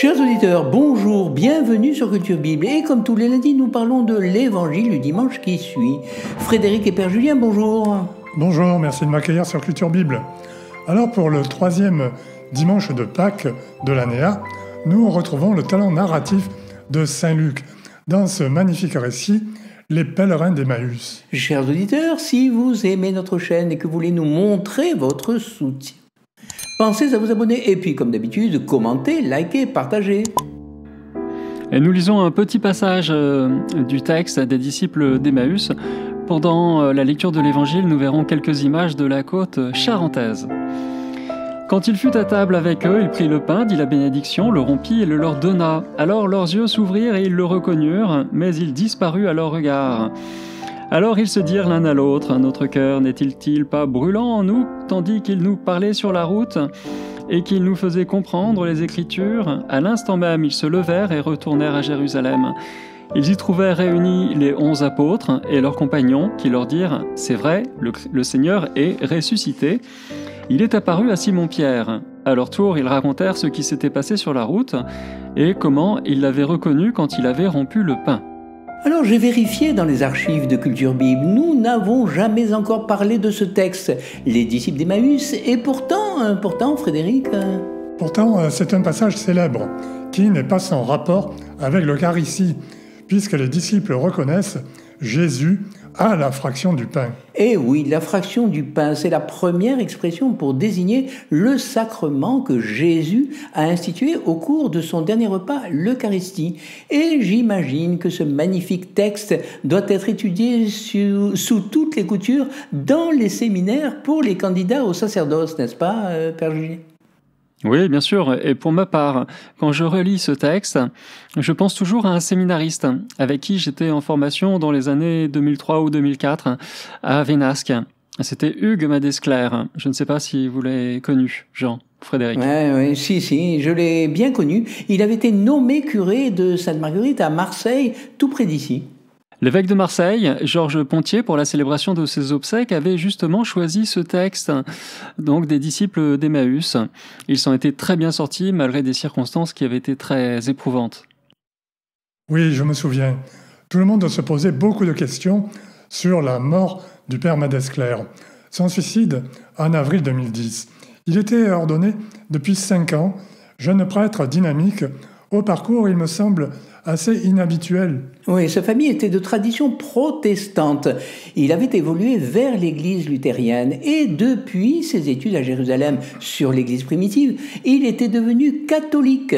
Chers auditeurs, bonjour, bienvenue sur Culture Bible. Et comme tous les lundis, nous parlons de l'évangile du dimanche qui suit. Frédéric et Père Julien, bonjour. Bonjour, merci de m'accueillir sur Culture Bible. Alors, pour le troisième dimanche de Pâques de l'année A, nous retrouvons le talent narratif de Saint Luc. Dans ce magnifique récit, les pèlerins d'Emmaüs. Chers auditeurs, si vous aimez notre chaîne et que vous voulez nous montrer votre soutien, Pensez à vous abonner et puis, comme d'habitude, commentez, likez, partagez. Et nous lisons un petit passage euh, du texte des disciples d'Emmaüs. Pendant euh, la lecture de l'Évangile, nous verrons quelques images de la côte charentaise. Quand il fut à table avec eux, il prit le pain, dit la bénédiction, le rompit et le leur donna. Alors leurs yeux s'ouvrirent et ils le reconnurent, mais il disparut à leur regard. Alors ils se dirent l'un à l'autre, notre cœur nest il pas brûlant en nous, tandis qu'il nous parlait sur la route et qu'il nous faisait comprendre les Écritures À l'instant même, ils se levèrent et retournèrent à Jérusalem. Ils y trouvèrent réunis les onze apôtres et leurs compagnons qui leur dirent C'est vrai, le, le, Seigneur est ressuscité. Il est apparu à Simon-Pierre. À leur tour, ils racontèrent ce qui s'était passé sur la route et comment ils l'avaient reconnu quand il avait rompu le pain. Alors j'ai vérifié dans les archives de Culture Bible, nous n'avons jamais encore parlé de ce texte, les disciples d'Emmaüs, et pourtant, euh, pourtant Frédéric... Euh, pourtant, euh, c'est un passage célèbre qui n'est pas sans rapport avec le ici puisque les disciples reconnaissent Jésus ah, la fraction du pain. Eh oui, la fraction du pain, c'est la première expression pour désigner le sacrement que Jésus a institué au cours de son dernier repas, l'Eucharistie. Et j'imagine que ce magnifique texte doit être étudié sous, toutes les coutures dans les séminaires pour les candidats au sacerdoce, n'est-ce pas, euh, Père Julien oui, bien sûr. Et pour ma part, quand je relis ce texte, je pense toujours à un séminariste avec qui j'étais en formation dans les années 2003 ou 2004 à Vénasque. C'était Hugues Madescler. Je ne sais pas si vous l'avez connu, Jean. Frédéric. Oui, oui, si, si, je l'ai bien connu. Il avait été nommé curé de Sainte-Marguerite à Marseille, tout près d'ici. L'évêque de Marseille, Georges Pontier, pour la célébration de ses obsèques, avait justement choisi ce texte, donc des disciples d'Emmaüs. Ils s'en étaient très bien sortis malgré des circonstances qui avaient été très éprouvantes. Oui, je me souviens. Tout le monde se posait beaucoup de questions sur la mort du père Madesclair. Son suicide en avril 2010. Il était ordonné depuis cinq ans, jeune prêtre dynamique, au parcours, il me semble, assez inhabituel. Oui, sa famille était de tradition protestante. Il avait évolué vers l'église luthérienne et depuis ses études à Jérusalem sur l'église primitive, il était devenu catholique.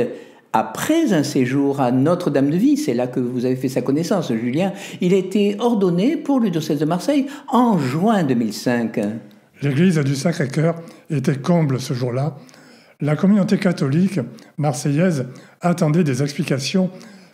Après un séjour à Notre-Dame-de-Vie, c'est là que vous avez fait sa connaissance, Julien, il été ordonné pour le diocèse de Marseille en juin 2005. L'église du Sacré-Cœur était comble ce jour-là. La communauté catholique marseillaise attendait des explications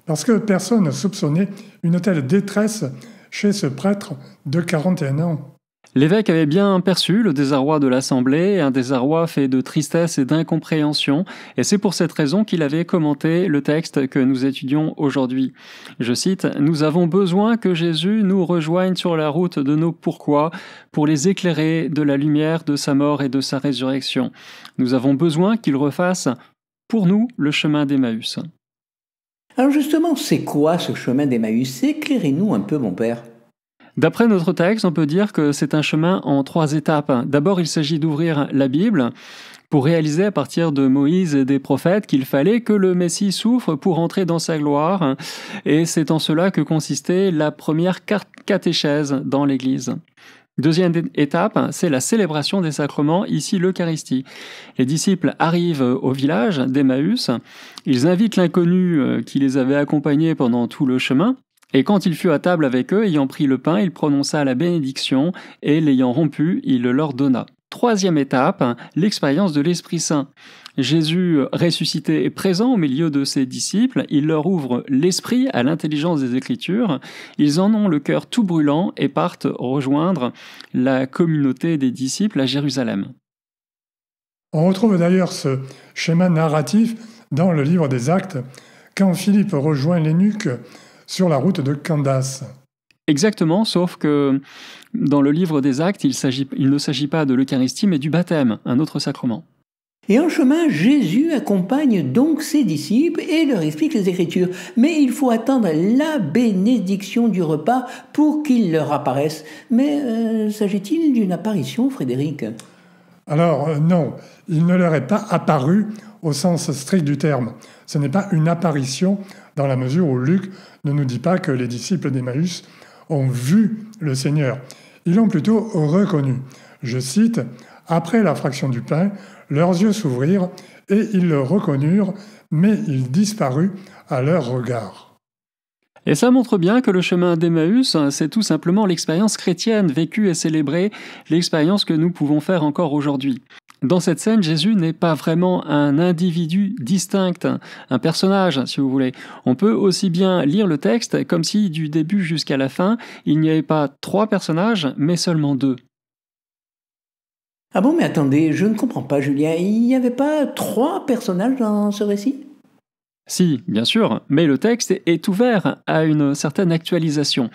parce que personne ne soupçonnait une telle détresse chez ce prêtre de 41 ans. L'évêque avait bien perçu le désarroi de l'Assemblée, un désarroi fait de tristesse et d'incompréhension, et c'est pour cette raison qu'il avait commenté le texte que nous étudions aujourd'hui. Je cite, Nous avons besoin que Jésus nous rejoigne sur la route de nos pourquoi pour les éclairer de la lumière de sa mort et de sa résurrection. Nous avons besoin qu'il refasse pour nous le chemin d'Emmaüs. Alors justement, c'est quoi ce chemin d'Emmaüs Éclairez-nous un peu, mon père. D'après notre texte, on peut dire que c'est un chemin en trois étapes. D'abord, il s'agit d'ouvrir la Bible pour réaliser à partir de Moïse et des prophètes qu'il fallait que le Messie souffre pour entrer dans sa gloire. Et c'est en cela que consistait la première catéchèse dans l'Église. Deuxième étape, c'est la célébration des sacrements, ici l'Eucharistie. Les disciples arrivent au village d'Emmaüs, ils invitent l'inconnu euh, qui les avait accompagnés pendant tout le chemin, et quand il fut à table avec eux, ayant pris le pain, il prononça la bénédiction, et l'ayant rompu, il leur donna. Troisième étape, l'expérience de l'Esprit Saint. Jésus ressuscité est présent au milieu de ses disciples, il leur ouvre l'esprit à l'intelligence des Écritures, ils en ont le cœur tout brûlant et partent rejoindre la communauté des disciples à Jérusalem. On retrouve d'ailleurs ce schéma narratif dans le livre des Actes, quand Philippe rejoint l'énuque sur la route de Candace. Exactement, sauf que dans le livre des actes, il, il ne s'agit pas de l'Eucharistie, mais du baptême, un autre sacrement. Et en chemin, Jésus accompagne donc ses disciples et leur explique les Écritures. Mais il faut attendre la bénédiction du repas pour qu'il leur apparaisse. Mais euh, s'agit-il d'une apparition, Frédéric Alors euh, non, il ne leur est pas apparu au sens strict du terme. Ce n'est pas une apparition dans la mesure où Luc ne nous dit pas que les disciples d'Emmaüs ont vu le Seigneur. Ils l'ont plutôt reconnu. Je cite, Après la fraction du pain, leurs yeux s'ouvrirent et ils le reconnurent, mais il disparut à leur regard. Et ça montre bien que le chemin d'Emmaüs, c'est tout simplement l'expérience chrétienne vécue et célébrée, l'expérience que nous pouvons faire encore aujourd'hui dans cette scène, Jésus n'est pas vraiment un individu distinct, un personnage, si vous voulez. On peut aussi bien lire le texte comme si du début jusqu'à la fin, il n'y avait pas trois personnages, mais seulement deux. Ah bon, mais attendez, je ne comprends pas, Julien. Il n'y avait pas trois personnages dans ce récit si, bien sûr, mais le texte est ouvert à une certaine actualisation.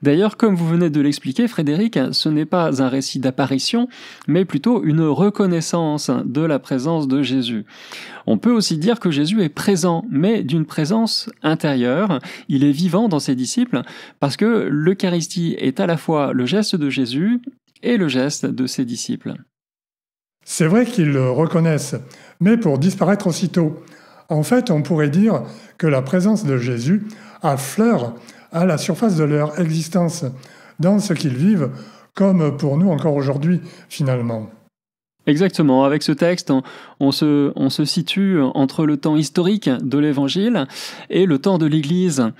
D'ailleurs, comme vous venez de l'expliquer, Frédéric, ce n'est pas un récit d'apparition, mais plutôt une reconnaissance de la présence de Jésus. On peut aussi dire que Jésus est présent, mais d'une présence intérieure. Il est vivant dans ses disciples, parce que l'Eucharistie est à la fois le geste de Jésus et le geste de ses disciples. C'est vrai qu'ils le reconnaissent, mais pour disparaître aussitôt. En fait, on pourrait dire que la présence de Jésus affleure à la surface de leur existence, dans ce qu'ils vivent, comme pour nous encore aujourd'hui, finalement. Exactement. Avec ce texte, on, se, situe entre le temps historique de l'Évangile et le temps de l'Église.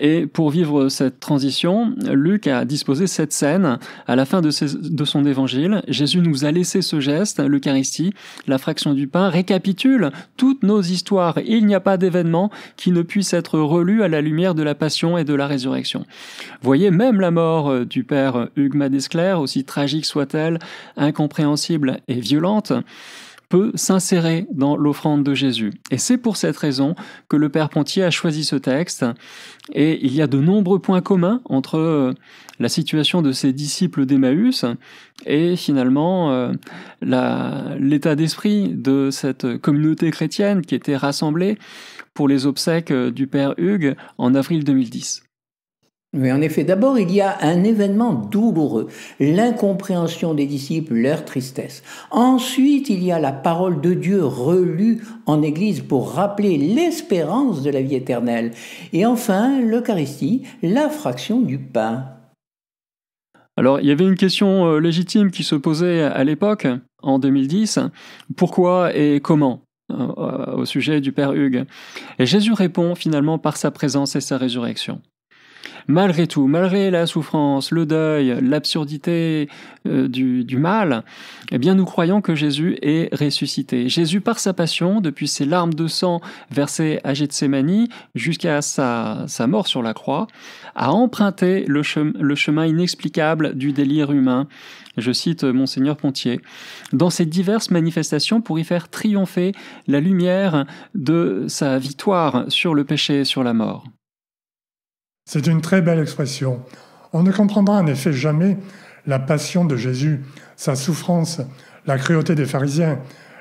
Et pour vivre cette transition, Luc a disposé cette scène à la fin de, de son Évangile. Jésus nous a laissé ce geste, l'Eucharistie, la fraction du pain, récapitule toutes nos histoires. Il n'y a pas d'événement qui ne puisse être relu à la lumière de la passion et de la résurrection. Voyez, même la mort du père Hugues Madescler, aussi tragique soit-elle, incompréhensible et violente, peut s'insérer dans l'offrande de Jésus. Et c'est pour cette raison que le Père Pontier a choisi ce texte, et il y a de nombreux points communs entre euh, la situation de ses disciples d'Emmaüs et finalement euh, l'état d'esprit de cette communauté chrétienne qui était rassemblée pour les obsèques euh, du Père Hugues en avril 2010 en effet, d'abord, il y a un événement douloureux, l'incompréhension des disciples, leur tristesse. Ensuite, il y a la parole de Dieu relue en Église pour rappeler l'espérance de la vie éternelle. Et enfin, l'Eucharistie, la fraction du pain. Alors, il y avait une question euh, légitime qui se posait à l'époque, en 2010, pourquoi et comment euh, euh, au sujet du Père Hugues. Et Jésus répond finalement par sa présence et sa résurrection malgré tout, malgré la souffrance, le deuil, l'absurdité euh, du, mal, eh bien nous croyons que Jésus est ressuscité. Jésus, par sa passion, depuis ses larmes de sang versées à Gethsemane jusqu'à sa, mort sur la croix, a emprunté le, le chemin inexplicable du délire humain. Je cite Monseigneur Pontier. Dans ses diverses manifestations pour y faire triompher la lumière de sa victoire sur le péché et sur la mort. C'est une très belle expression. On ne comprendra en effet jamais la passion de Jésus, sa souffrance, la cruauté des pharisiens,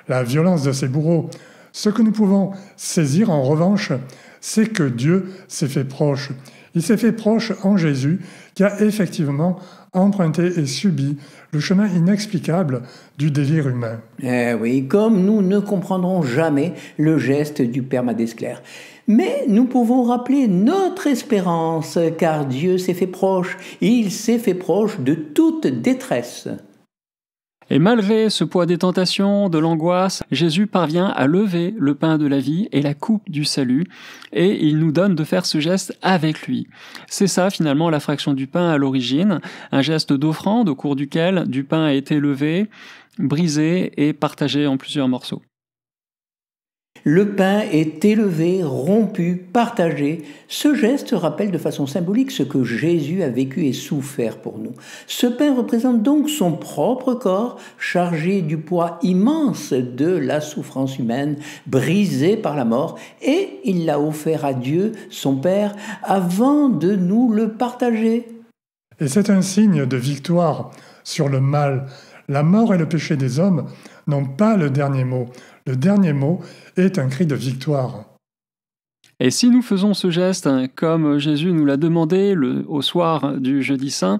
la violence de ses bourreaux. Ce que nous pouvons saisir en revanche, c'est que Dieu s'est fait proche. Il s'est fait proche en Jésus qui a effectivement emprunté et subi le chemin inexplicable du délire humain. Eh oui, comme nous ne comprendrons jamais le geste du Père Madesclerc. Mais nous pouvons rappeler notre espérance, car Dieu s'est fait proche, il s'est fait proche de toute détresse. Et malgré ce poids des tentations, de l'angoisse, Jésus parvient à lever le pain de la vie et la coupe du salut, et il nous donne de faire ce geste avec lui. C'est ça finalement la fraction du pain à l'origine, un geste d'offrande au cours duquel du pain a été levé, brisé et partagé en plusieurs morceaux. Le pain est élevé, rompu, partagé. Ce geste rappelle de façon symbolique ce que Jésus a vécu et souffert pour nous. Ce pain représente donc son propre corps, chargé du poids immense de la souffrance humaine, brisé par la mort, et il l'a offert à Dieu, son Père, avant de nous le partager. Et c'est un signe de victoire sur le mal. La mort et le péché des hommes n'ont pas le dernier mot. Le dernier mot est un cri de victoire. Et si nous faisons ce geste, hein, comme Jésus nous l'a demandé au soir du jeudi saint,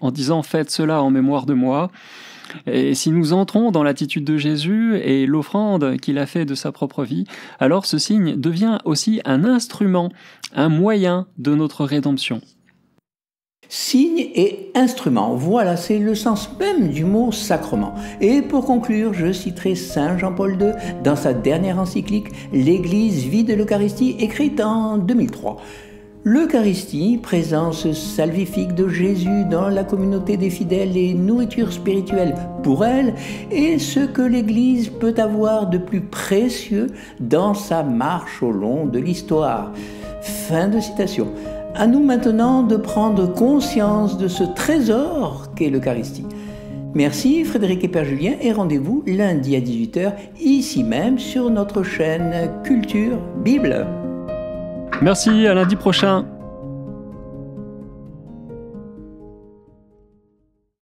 en disant faites cela en mémoire de moi, et si nous entrons dans l'attitude de Jésus et l'offrande qu'il a fait de sa propre vie, alors ce signe devient aussi un instrument, un moyen de notre rédemption. Signe et instrument, voilà, c'est le sens même du mot sacrement. Et pour conclure, je citerai Saint Jean-Paul II dans sa dernière encyclique L'Église vit de l'Eucharistie, écrite en 2003. L'Eucharistie, présence salvifique de Jésus dans la communauté des fidèles et nourriture spirituelle pour elle, est ce que l'Église peut avoir de plus précieux dans sa marche au long de l'histoire. Fin de citation. À nous maintenant de prendre conscience de ce trésor qu'est l'Eucharistie. Merci Frédéric et Père Julien et rendez-vous lundi à 18h ici même sur notre chaîne Culture Bible. Merci, à lundi prochain.